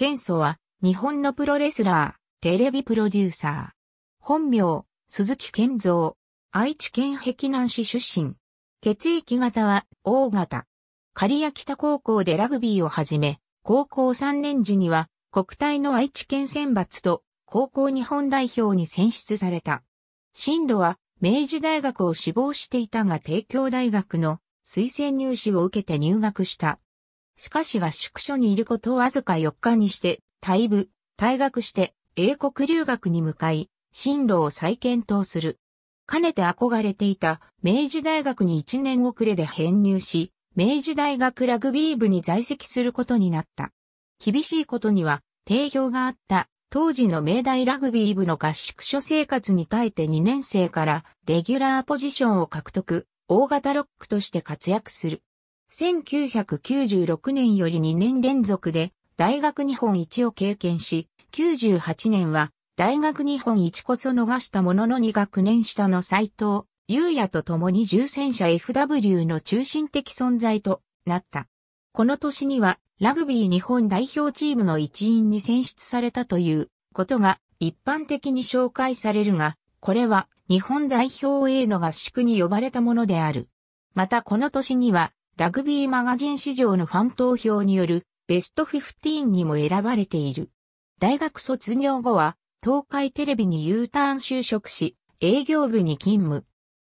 ケンソは、日本のプロレスラー、テレビプロデューサー。本名、鈴木健三。愛知県碧南市出身。血液型は、O 型。刈谷北高校でラグビーを始め、高校3年時には、国体の愛知県選抜と、高校日本代表に選出された。進路は、明治大学を志望していたが帝京大学の推薦入試を受けて入学した。しかし合宿所にいることをわずか4日にして、退部、退学して英国留学に向かい、進路を再検討する。かねて憧れていた明治大学に1年遅れで編入し、明治大学ラグビー部に在籍することになった。厳しいことには、定評があった当時の明大ラグビー部の合宿所生活に耐えて2年生からレギュラーポジションを獲得、大型ロックとして活躍する。1996年より2年連続で大学日本一を経験し、98年は大学日本一こそ逃したものの2学年下の斎藤、優也と共に重戦車 FW の中心的存在となった。この年にはラグビー日本代表チームの一員に選出されたということが一般的に紹介されるが、これは日本代表 A の合宿に呼ばれたものである。またこの年にはラグビーマガジン市場のファン投票によるベスト15にも選ばれている。大学卒業後は東海テレビに U ターン就職し営業部に勤務。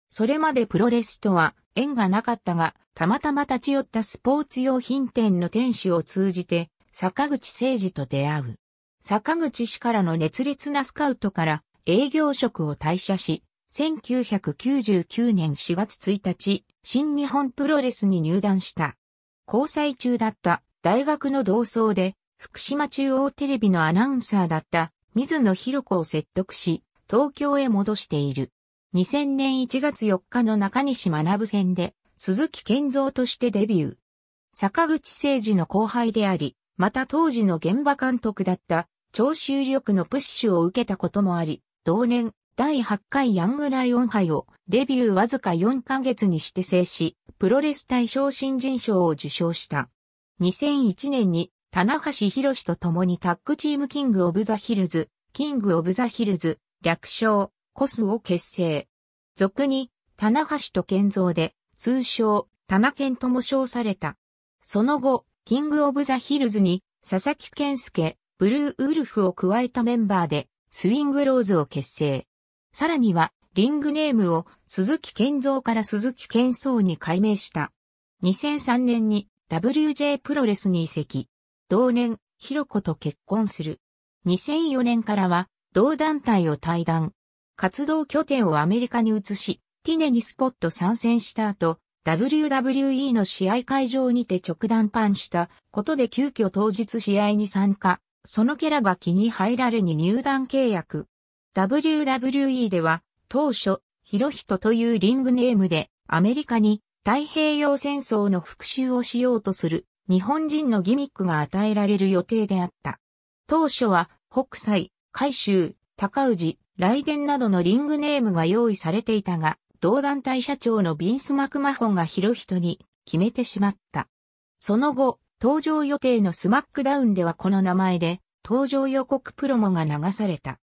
それまでプロレスとは縁がなかったが、たまたま立ち寄ったスポーツ用品店の店主を通じて坂口誠二と出会う。坂口氏からの熱烈なスカウトから営業職を退社し、1999年4月1日、新日本プロレスに入団した。交際中だった大学の同窓で、福島中央テレビのアナウンサーだった水野博子を説得し、東京へ戻している。2000年1月4日の中西学戦で、鈴木健三としてデビュー。坂口誠二の後輩であり、また当時の現場監督だった、長州力のプッシュを受けたこともあり、同年第8回ヤングライオン杯をデビューわずか4ヶ月にして制し、プロレス大賞新人賞を受賞した。2001年に、棚橋博士と共にタッグチームキングオブザヒルズ、キングオブザヒルズ、略称、コスを結成。俗に、棚橋と建造で、通称、棚健とも称された。その後、キングオブザヒルズに、佐々木健介、ブルーウルフを加えたメンバーで、スイングローズを結成。さらには、リングネームを鈴木健三から鈴木健三に改名した。2003年に WJ プロレスに移籍。同年、ひろこと結婚する。2004年からは、同団体を退団。活動拠点をアメリカに移し、ティネにスポット参戦した後、WWE の試合会場にて直談判したことで急遽当日試合に参加。そのキャラが気に入られに入団契約。WWE では当初、ヒロヒトというリングネームでアメリカに太平洋戦争の復讐をしようとする日本人のギミックが与えられる予定であった。当初は北斎、海州、高氏、雷電などのリングネームが用意されていたが、同団体社長のビンス・マクマホンがヒロヒトに決めてしまった。その後、登場予定のスマックダウンではこの名前で登場予告プロモが流された。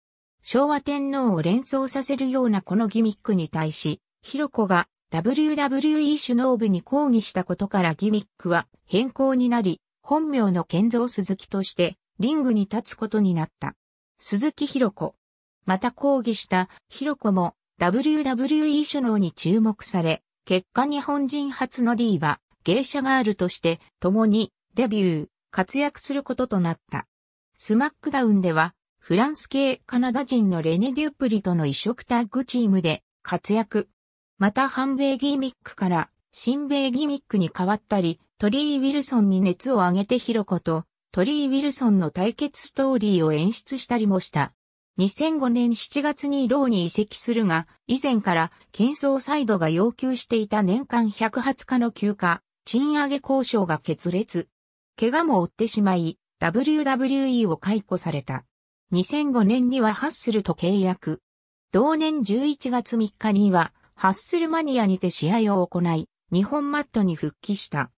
昭和天皇を連想させるようなこのギミックに対し、ヒロコが WWE 首脳部に抗議したことからギミックは変更になり、本名の健造鈴木としてリングに立つことになった。鈴木ヒロコ。また抗議したヒロコも WWE 首脳に注目され、結果日本人初のディーバ、芸者ガールとして共にデビュー、活躍することとなった。スマックダウンではフランス系カナダ人のレネ・デュプリとの移植タッグチームで活躍。また反米ギミックから新米ギミックに変わったり、トリー・ウィルソンに熱を上げてヒロコとトリー・ウィルソンの対決ストーリーを演出したりもした。2005年7月にローに移籍するが、以前から喧騒サイドが要求していた年間120日の休暇、賃上げ交渉が決裂。怪我も負ってしまい、WWE を解雇された。2005年にはハッスルと契約。同年11月3日には、ハッスルマニアにて試合を行い、日本マットに復帰した。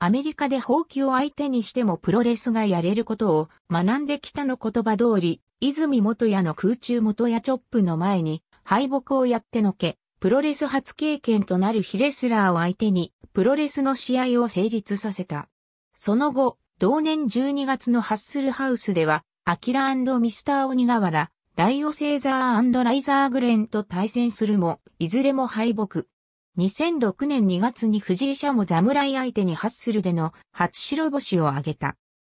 アメリカで放棄を相手にしてもプロレスがやれることを学んできたの言葉通り、泉元屋の空中元屋チョップの前に敗北をやってのけ、プロレス初経験となるヒレスラーを相手に、プロレスの試合を成立させた。その後、同年12月のハッスルハウスでは、アキラミスター鬼瓦、ライオセーザーライザーグレンと対戦するも、いずれも敗北。2006年2月に藤井社も侍相手にハッスルでの初白星を挙げた。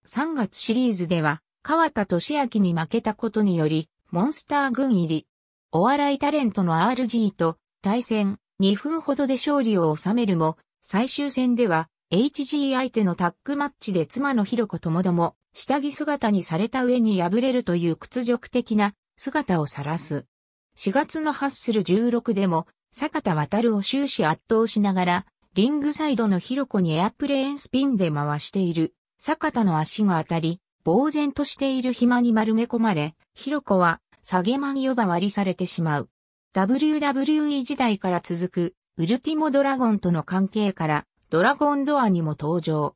3月シリーズでは、川田俊明に負けたことにより、モンスター軍入り。お笑いタレントの RG と対戦2分ほどで勝利を収めるも、最終戦では HG 相手のタッグマッチで妻のひろコともども、下着姿にされた上に敗れるという屈辱的な姿を晒す。4月のハッスル16でも、坂田渡を終始圧倒しながら、リングサイドのひろコにエアプレーンスピンで回している、坂田の足が当たり、呆然としている暇に丸め込まれ、ヒロ子は、下げマン呼ばわりされてしまう。WWE 時代から続く、ウルティモドラゴンとの関係から、ドラゴンドアにも登場。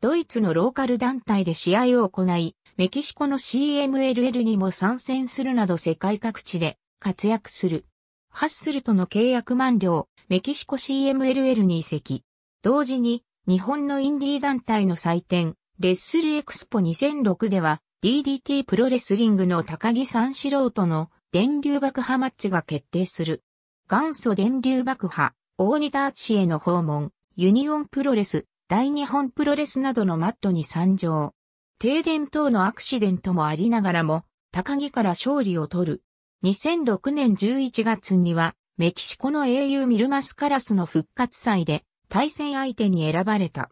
ドイツのローカル団体で試合を行い、メキシコの CMLL にも参戦するなど世界各地で活躍する。ハッスルとの契約満了、メキシコ CMLL に移籍。同時に、日本のインディー団体の祭典、レッスルエクスポ2006では、DDT プロレスリングの高木三四郎との電流爆破マッチが決定する。元祖電流爆破、大仁田敦への訪問、ユニオンプロレス、大日本プロレスなどのマットに参上。停電等のアクシデントもありながらも、高木から勝利を取る。2006年11月には、メキシコの英雄ミルマスカラスの復活祭で、対戦相手に選ばれた。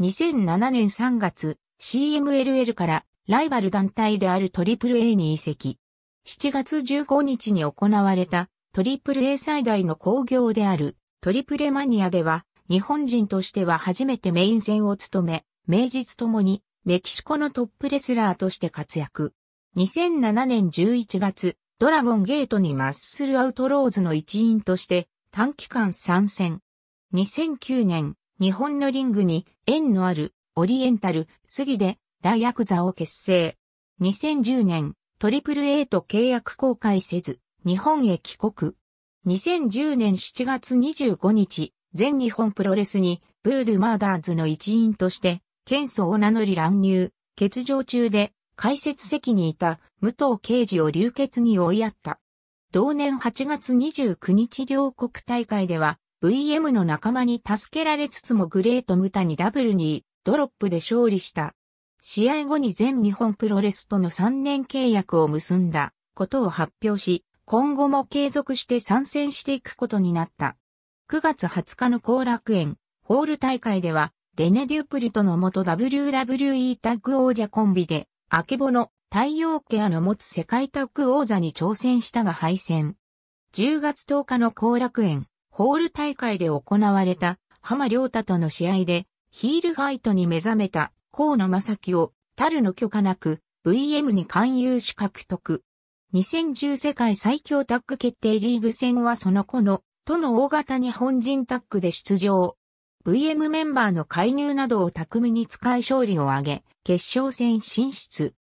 2007年3月、CMLL からライバル団体である AAA に移籍。7月15日に行われた AAA 最大の興行であるトリプルマニアでは日本人としては初めてメイン戦を務め、名実ともにメキシコのトップレスラーとして活躍。2007年11月、ドラゴンゲートにマッスルアウトローズの一員として短期間参戦。2009年、日本のリングに縁のあるオリエンタル、杉でラヤクザを結成。2010年、トリプル A と契約公開せず、日本へ帰国。2010年7月25日、全日本プロレスに、ブードゥマーダーズの一員として、ケンソを名乗り乱入、欠場中で、解説席にいた武藤刑事を流血に追いやった。同年8月29日両国大会では、VM の仲間に助けられつつもグレートムタにダブルにドロップで勝利した。試合後に全日本プロレスとの3年契約を結んだことを発表し、今後も継続して参戦していくことになった。9月20日の後楽園、ホール大会では、レネ・デュプルトの元 WWE タッグ王者コンビで、アケボの太陽ケアの持つ世界タッグ王座に挑戦したが敗戦。10月10日の後楽園、ホール大会で行われた、浜良太との試合で、ヒールファイトに目覚めた、河野正樹を、タルの許可なく、VM に勧誘し獲得。2010世界最強タッグ決定リーグ戦はその後のとの大型日本人タッグで出場。VM メンバーの介入などを巧みに使い勝利を挙げ、決勝戦進出。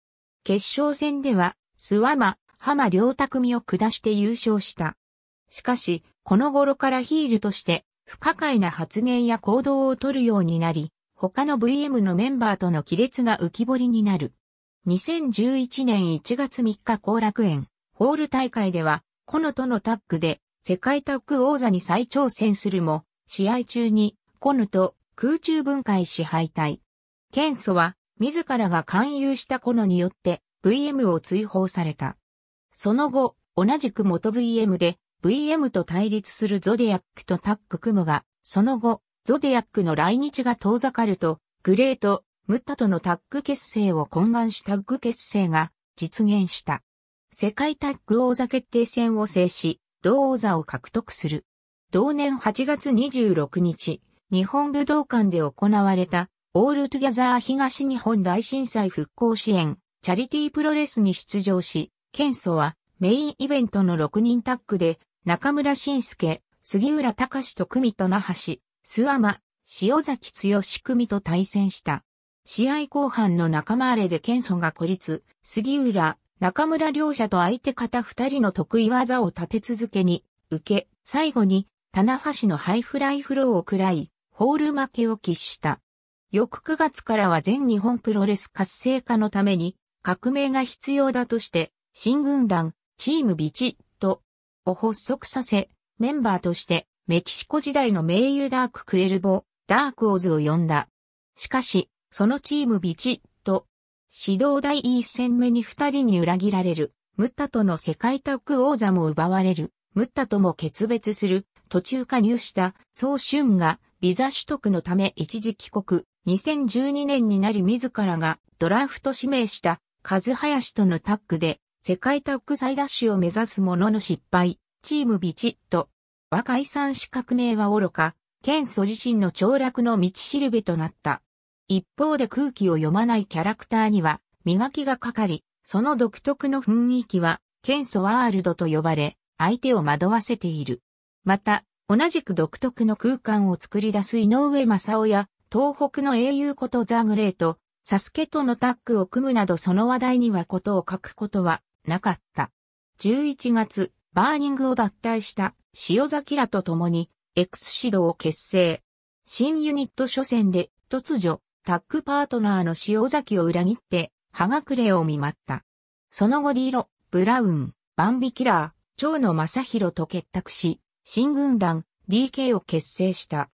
決勝戦では、諏訪間、浜両匠を下して優勝した。しかし、この頃からヒールとして、不可解な発言や行動を取るようになり、他の VM のメンバーとの亀裂が浮き彫りになる。2011年1月3日後楽園、ホール大会では、このとのタッグで、世界タッグ王座に再挑戦するも、試合中にコヌと空中分解し敗退。ケンソは自らが勧誘したコヌによって VM を追放された。その後、同じく元 VM で VM と対立するゾディアックとタッグ組むが、その後、ゾディアックの来日が遠ざかると、グレート、ムッタとのタッグ結成を懇願したタッグ結成が実現した。世界タッグ王座決定戦を制し、同王座を獲得する。同年8月26日、日本武道館で行われた、オールトゥギャザー東日本大震災復興支援、チャリティープロレスに出場し、ケンソはメインイベントの6人タッグで、中村晋介、杉浦隆と組と那覇市、諏訪間、塩崎剛組と対戦した。試合後半の仲間荒れでケンソが孤立、杉浦、中村両者と相手方二人の得意技を立て続けに、受け、最後に、棚橋のハイフライフローを喰らい、ホール負けを喫した。翌9月からは全日本プロレス活性化のために、革命が必要だとして、新軍団、チームビチ、と、を発足させ、メンバーとして、メキシコ時代の名優ダーククエルボ、ダークオズを呼んだ。しかし、そのチームビチ、指導第一戦目に二人に裏切られる。ムッタとの世界タッグ王座も奪われる。ムッタとも決別する。途中加入した総春がビザ取得のため一時帰国。2012年になり自らがドラフト指名したカズハヤシとのタッグで世界タッグ再ダッシュを目指すものの失敗。チームビチッと。和解散資革命は愚か、ケンソ自身の凋落の道しるべとなった。一方で空気を読まないキャラクターには磨きがかかり、その独特の雰囲気は、ケンソワールドと呼ばれ、相手を惑わせている。また、同じく独特の空間を作り出す井上正夫や、東北の英雄ことザ・グレート、サスケとのタッグを組むなどその話題にはことを書くことはなかった。11月、バーニングを脱退した塩崎らと共に X 指導を結成。新ユニット初戦で突如タッグパートナーの塩崎を裏切って、葉隠れを見舞った。その後ディーロ、ブラウン、バンビキラー、蝶野正宏と結託し、新軍団 DK を結成した。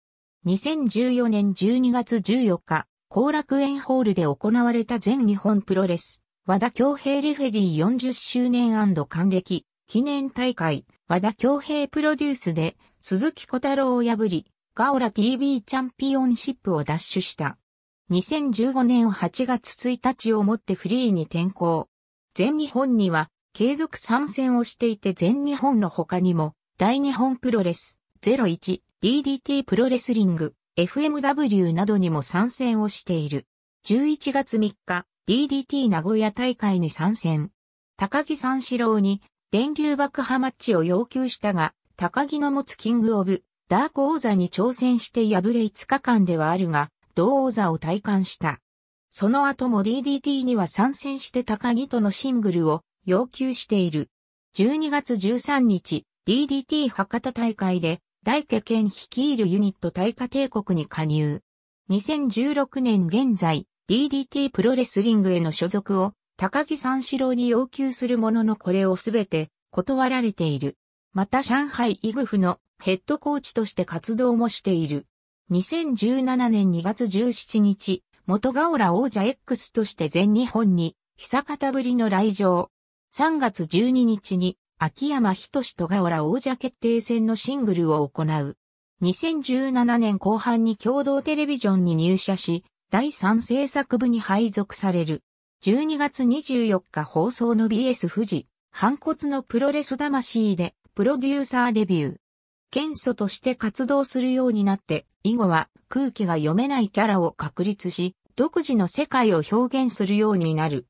2014年12月14日、後楽園ホールで行われた全日本プロレス、和田京平レフェリー40周年還暦記念大会、和田京平プロデュースで鈴木小太郎を破り、ガオラ TV チャンピオンシップを奪取した。2015年8月1日をもってフリーに転向。全日本には継続参戦をしていて全日本の他にも、大日本プロレス、01、DDT プロレスリング、FMW などにも参戦をしている。11月3日、DDT 名古屋大会に参戦。高木三四郎に電流爆破マッチを要求したが、高木の持つキングオブ、ダーク王座に挑戦して敗れ5日間ではあるが、同王座を体感した。その後も DDT には参戦して高木とのシングルを要求している。12月13日、DDT 博多大会で大家県率いるユニット大化帝国に加入。2016年現在、DDT プロレスリングへの所属を高木三四郎に要求するもののこれをすべて断られている。また上海イグフのヘッドコーチとして活動もしている。2017年2月17日、元オラ王者 X として全日本に、久方ぶりの来場。3月12日に、秋山ひとしとオラ王者決定戦のシングルを行う。2017年後半に共同テレビジョンに入社し、第3制作部に配属される。12月24日放送の BS 富士、反骨のプロレス魂で、プロデューサーデビュー。元素として活動するようになって、以後は空気が読めないキャラを確立し、独自の世界を表現するようになる。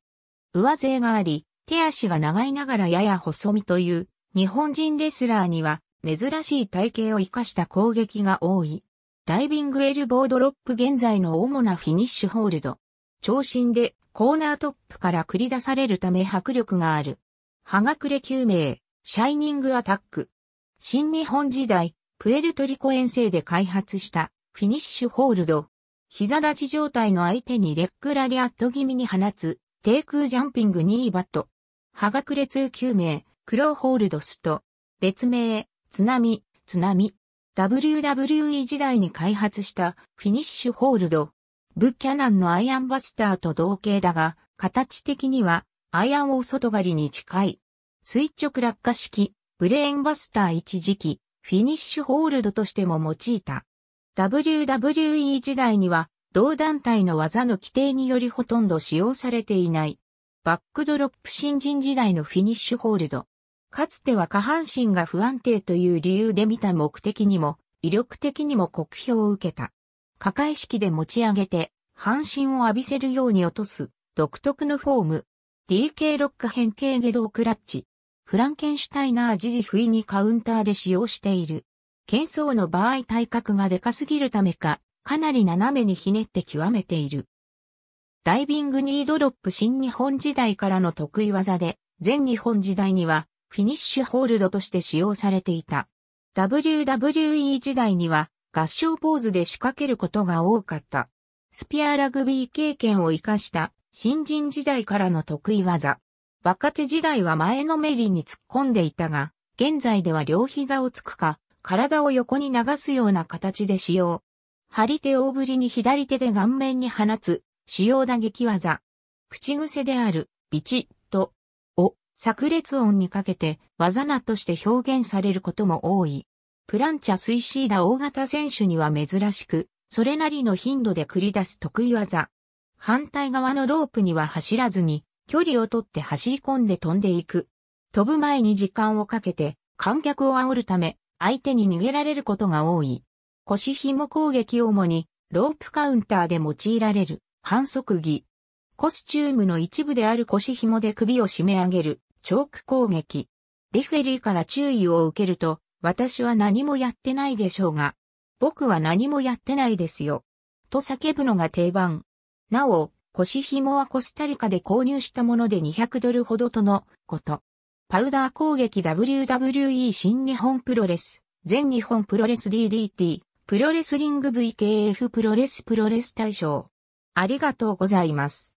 上背があり、手足が長いながらやや細身という、日本人レスラーには珍しい体型を生かした攻撃が多い。ダイビングエルボードロップ現在の主なフィニッシュホールド。長身でコーナートップから繰り出されるため迫力がある。葉隠れ救命、シャイニングアタック。新日本時代、プエルトリコ遠征で開発したフィニッシュホールド。膝立ち状態の相手にレックラリアット気味に放つ、低空ジャンピング2位バット。葉隠れ通救命、クローホールドスト。別名、津波、津波。WWE 時代に開発したフィニッシュホールド。ブッキャナンのアイアンバスターと同型だが、形的にはアイアンを外刈りに近い。垂直落下式、ブレーンバスター一時期、フィニッシュホールドとしても用いた。WWE 時代には、同団体の技の規定によりほとんど使用されていない。バックドロップ新人時代のフィニッシュホールド。かつては下半身が不安定という理由で見た目的にも、威力的にも酷評を受けた。加界式で持ち上げて、半身を浴びせるように落とす、独特のフォーム。DK ロック変形下道クラッチ。フランケンシュタイナー時事不意にカウンターで使用している。喧騒の場合体格がでかすぎるためか、かなり斜めにひねって極めている。ダイビングニードロップ新日本時代からの得意技で、全日本時代にはフィニッシュホールドとして使用されていた。WWE 時代には合唱ポーズで仕掛けることが多かった。スピアラグビー経験を活かした新人時代からの得意技。若手時代は前のめりに突っ込んでいたが、現在では両膝をつくか、体を横に流すような形で使用。張り手大振りに左手で顔面に放つ、主要打撃技。口癖である、ビチッと、を、炸裂音にかけて、技名として表現されることも多い。プランチャスイシーダ大型選手には珍しく、それなりの頻度で繰り出す得意技。反対側のロープには走らずに、距離をとって走り込んで飛んでいく。飛ぶ前に時間をかけて観客を煽るため相手に逃げられることが多い。腰紐攻撃を主にロープカウンターで用いられる反則技。コスチュームの一部である腰紐で首を締め上げるチョーク攻撃。リフェリーから注意を受けると私は何もやってないでしょうが、僕は何もやってないですよ。と叫ぶのが定番。なお、腰紐はコスタリカで購入したもので200ドルほどとのこと。パウダー攻撃 WWE 新日本プロレス、全日本プロレス DDT、プロレスリング VKF プロレスプロレス大賞。ありがとうございます。